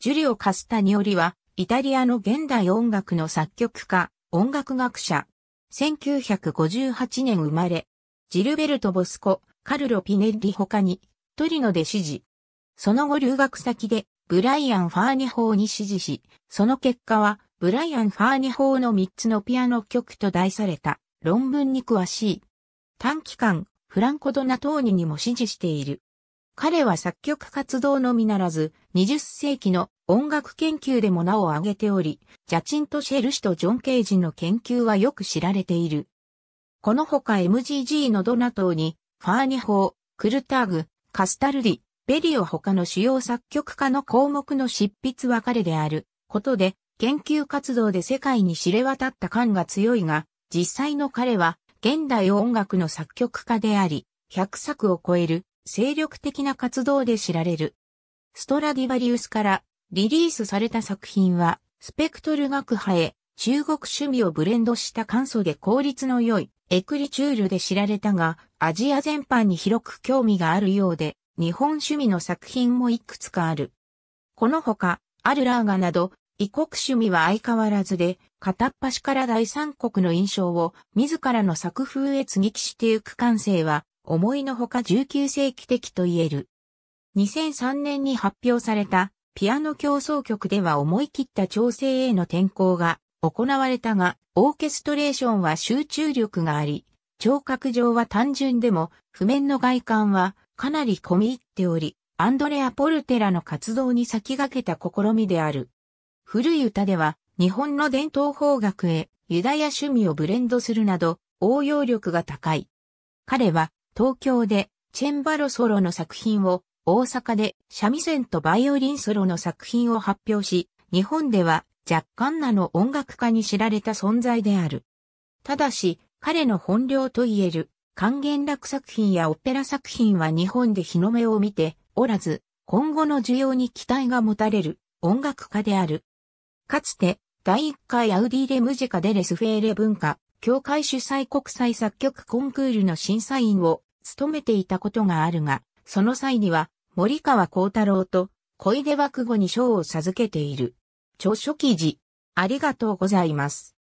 ジュリオ・カスタニオリは、イタリアの現代音楽の作曲家、音楽学者。1958年生まれ。ジルベルト・ボスコ、カルロ・ピネッリ他に、トリノで支持。その後留学先で、ブライアン・ファーニ法に支持し、その結果は、ブライアン・ファーニ法の3つのピアノ曲と題された論文に詳しい。短期間、フランコ・ドナトーニにも支持している。彼は作曲活動のみならず、20世紀の音楽研究でも名を挙げており、ジャチント・シェル氏とジョン・ケージの研究はよく知られている。このほか MGG のドナトに、ファーニホー、クルターグ、カスタルディ、ベリオ他の主要作曲家の項目の執筆は彼であることで、研究活動で世界に知れ渡った感が強いが、実際の彼は現代音楽の作曲家であり、100作を超える精力的な活動で知られる。ストラディバリウスからリリースされた作品は、スペクトル学派へ中国趣味をブレンドした簡素で効率の良いエクリチュールで知られたが、アジア全般に広く興味があるようで、日本趣味の作品もいくつかある。このほか、アルラーガなど、異国趣味は相変わらずで、片っ端から第三国の印象を自らの作風へ接ぎ木してゆく感性は、思いのほか19世紀的と言える。2003年に発表されたピアノ競争曲では思い切った調整への転向が行われたが、オーケストレーションは集中力があり、聴覚上は単純でも、譜面の外観はかなり込み入っており、アンドレア・ポルテラの活動に先駆けた試みである。古い歌では、日本の伝統邦楽へユダヤ趣味をブレンドするなど、応用力が高い。彼は東京でチェンバロソロの作品を、大阪で三味線とバイオリンソロの作品を発表し、日本では若干なの音楽家に知られた存在である。ただし、彼の本領といえる、還元楽作品やオペラ作品は日本で日の目を見ておらず、今後の需要に期待が持たれる音楽家である。かつて、第1回アウディレムジカデレスフェーレ文化協会主催国際作曲コンクールの審査員を勤めていたことがあるが、その際には森川幸太郎と小出枠後に賞を授けている。著書記事、ありがとうございます。